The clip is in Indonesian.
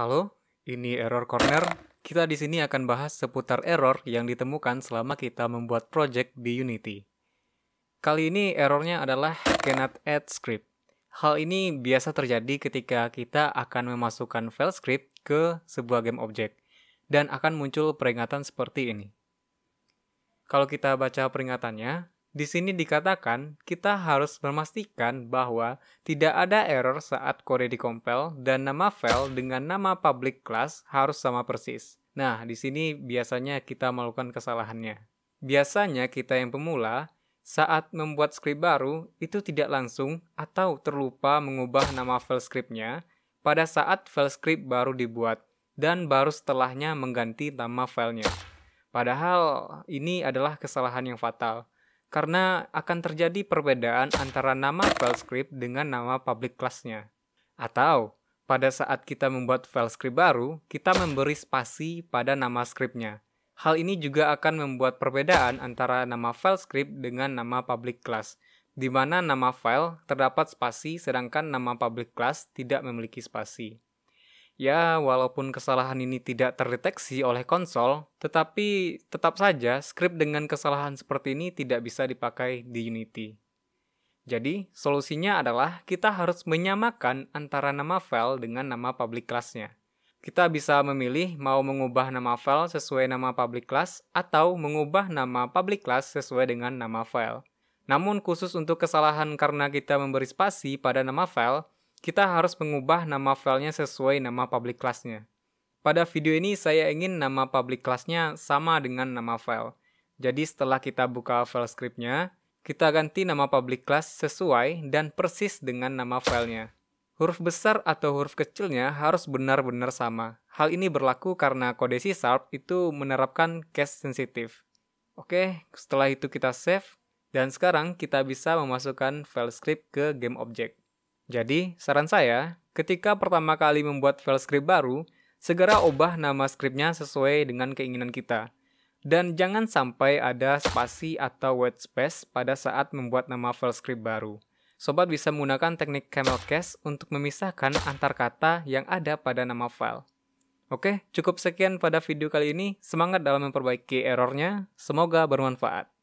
Halo, ini Error Corner. Kita di sini akan bahas seputar error yang ditemukan selama kita membuat project di Unity. Kali ini errornya adalah cannot add script. Hal ini biasa terjadi ketika kita akan memasukkan file script ke sebuah game object dan akan muncul peringatan seperti ini. Kalau kita baca peringatannya, di sini dikatakan kita harus memastikan bahwa tidak ada error saat kode dikompel dan nama file dengan nama public class harus sama persis. Nah, di sini biasanya kita melakukan kesalahannya. Biasanya kita yang pemula saat membuat script baru itu tidak langsung atau terlupa mengubah nama file scriptnya pada saat file script baru dibuat dan baru setelahnya mengganti nama filenya. Padahal ini adalah kesalahan yang fatal karena akan terjadi perbedaan antara nama file script dengan nama public class-nya. Atau, pada saat kita membuat file script baru, kita memberi spasi pada nama scriptnya. Hal ini juga akan membuat perbedaan antara nama file script dengan nama public class, di mana nama file terdapat spasi sedangkan nama public class tidak memiliki spasi. Ya, walaupun kesalahan ini tidak terdeteksi oleh konsol, tetapi tetap saja script dengan kesalahan seperti ini tidak bisa dipakai di Unity. Jadi, solusinya adalah kita harus menyamakan antara nama file dengan nama public class-nya. Kita bisa memilih mau mengubah nama file sesuai nama public class atau mengubah nama public class sesuai dengan nama file. Namun khusus untuk kesalahan karena kita memberi spasi pada nama file, kita harus mengubah nama filenya sesuai nama public classnya. Pada video ini saya ingin nama public classnya sama dengan nama file. Jadi setelah kita buka file scriptnya, kita ganti nama public class sesuai dan persis dengan nama filenya. Huruf besar atau huruf kecilnya harus benar-benar sama. Hal ini berlaku karena kode C Sharp itu menerapkan case sensitive. Oke, setelah itu kita save, dan sekarang kita bisa memasukkan file script ke game object. Jadi, saran saya, ketika pertama kali membuat file script baru, segera ubah nama scriptnya sesuai dengan keinginan kita. Dan jangan sampai ada spasi atau white space pada saat membuat nama file script baru. Sobat bisa menggunakan teknik camel case untuk memisahkan antar kata yang ada pada nama file. Oke, cukup sekian pada video kali ini. Semangat dalam memperbaiki errornya. Semoga bermanfaat.